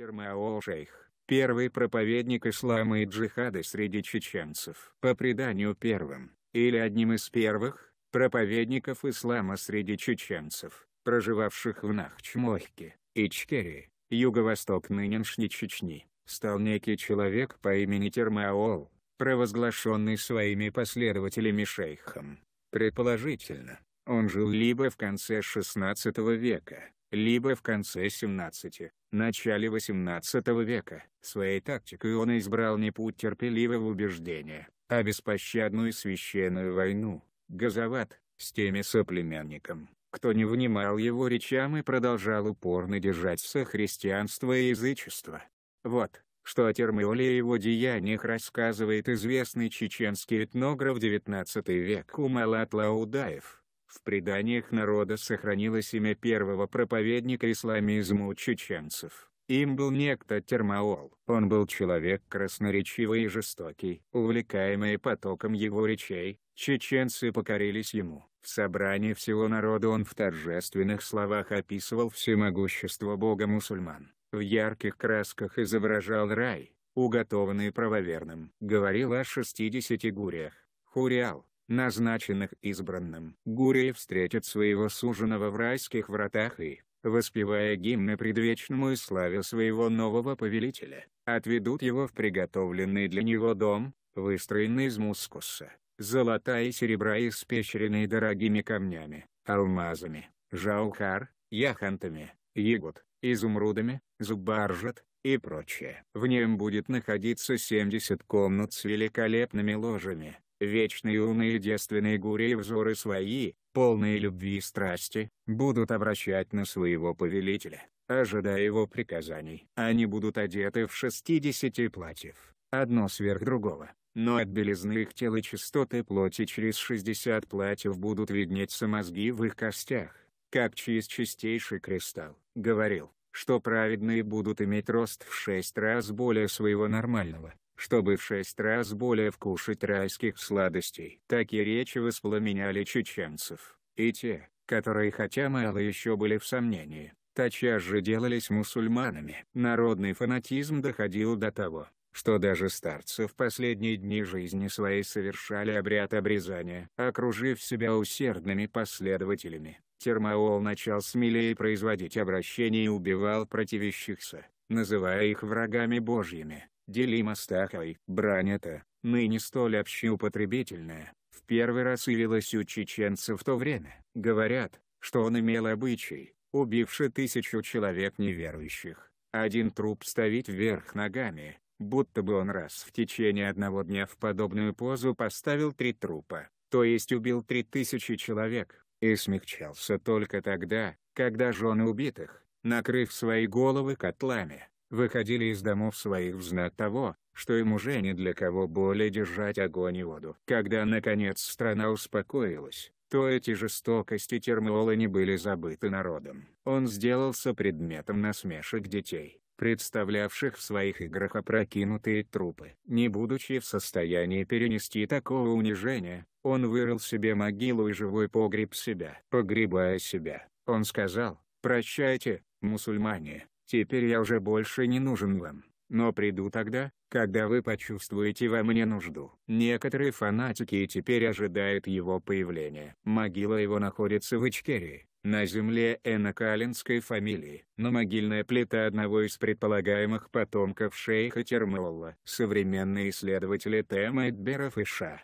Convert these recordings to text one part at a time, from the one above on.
Мастер Маол-Шейх, первый проповедник ислама и джихада среди чеченцев. По преданию первым, или одним из первых, проповедников ислама среди чеченцев, проживавших в Нахчмойке, Ичкерии, юго-восток нынешней Чечни, стал некий человек по имени Термаол, провозглашенный своими последователями шейхом. Предположительно, он жил либо в конце XVI века, либо в конце 17 начале XVIII века. Своей тактикой он избрал не путь терпеливого убеждения, а беспощадную священную войну. Газоват, с теми соплеменником, кто не внимал его речам и продолжал упорно держаться христианства и язычества. Вот, что о Термиоле и его деяниях рассказывает известный чеченский этнограф XIX век Умалат Лаудаев. В преданиях народа сохранилось имя первого проповедника исламизма у чеченцев. Им был некто Термаол. Он был человек красноречивый и жестокий. Увлекаемый потоком его речей, чеченцы покорились ему. В собрании всего народа он в торжественных словах описывал всемогущество бога мусульман. В ярких красках изображал рай, уготованный правоверным. Говорил о шестидесяти гуриях, Хуриал, назначенных избранным. Гурий встретит своего суженого в райских вратах и, воспевая гимны предвечному и славе своего нового повелителя, отведут его в приготовленный для него дом, выстроенный из мускуса, золота и серебра и испещренный дорогими камнями, алмазами, жаухар, яхантами, ягод, изумрудами, зубаржат, и прочее. В нем будет находиться 70 комнат с великолепными ложами, вечные умные девственные гури и взоры свои, полные любви и страсти, будут обращать на своего повелителя, ожидая его приказаний. Они будут одеты в 60 платьев, одно сверх другого, но от белизны их тела и чистоты плоти через 60 платьев будут виднеться мозги в их костях, как через чистейший кристалл, говорил, что праведные будут иметь рост в шесть раз более своего нормального, чтобы в шесть раз более вкушать райских сладостей. Такие речи воспламеняли чеченцев, и те, которые хотя мало еще были в сомнении, тотчас же делались мусульманами. Народный фанатизм доходил до того, что даже старцы в последние дни жизни своей совершали обряд обрезания. Окружив себя усердными последователями, Термоол начал смелее производить обращение и убивал противящихся, называя их врагами божьими. Делима Стаховой. Брань эта, ныне столь общеупотребительная, в первый раз явилась у чеченцев в то время. Говорят, что он имел обычай, убивши тысячу человек неверующих, один труп ставить вверх ногами, будто бы он раз в течение одного дня в подобную позу поставил три трупа, то есть убил три тысячи человек, и смягчался только тогда, когда жены убитых, накрыв свои головы котлами, выходили из домов своих в знак того, что им уже ни для кого более держать огонь и воду. Когда, наконец, страна успокоилась, то эти жестокости Термиолы не были забыты народом. Он сделался предметом насмешек детей, представлявших в своих играх опрокинутые трупы. Не будучи в состоянии перенести такого унижения, он вырыл себе могилу и живой погреб себя. Погребая себя, он сказал, «Прощайте, мусульмане, Теперь я уже больше не нужен вам, но приду тогда, когда вы почувствуете во мне нужду. Некоторые фанатики и теперь ожидают его появления. Могила его находится в Ичкерии, на земле Энакалинской фамилии, но могильная плита одного из предполагаемых потомков шейха Термолла. Современные исследователи Тема Эдберов и Ша.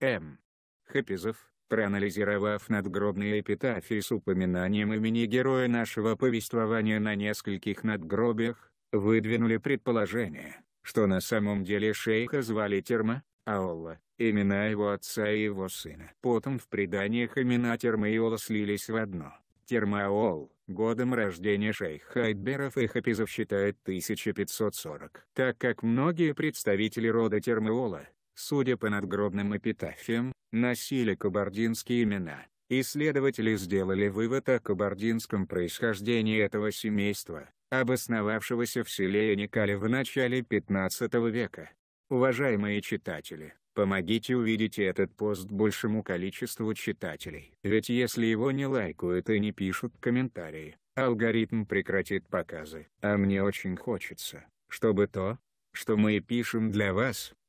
М. Хапизов, проанализировав надгробные эпитафии с упоминанием имени героя нашего повествования на нескольких надгробиях, выдвинули предположение, что на самом деле шейха звали Терма, Аолла, имена его отца и его сына. Потом в преданиях имена Терма и Ола слились в одно. Термаол, годом рождения шейха Айдберов и Хапизов считает 1540. Так как многие представители рода Термаола, Судя по надгробным эпитафиям, носили кабардинские имена. Исследователи сделали вывод о кабардинском происхождении этого семейства, обосновавшегося в селе Никале в начале 15 века. Уважаемые читатели, помогите увидеть этот пост большему количеству читателей. Ведь если его не лайкают и не пишут комментарии, алгоритм прекратит показы. А мне очень хочется, чтобы то, что мы пишем для вас,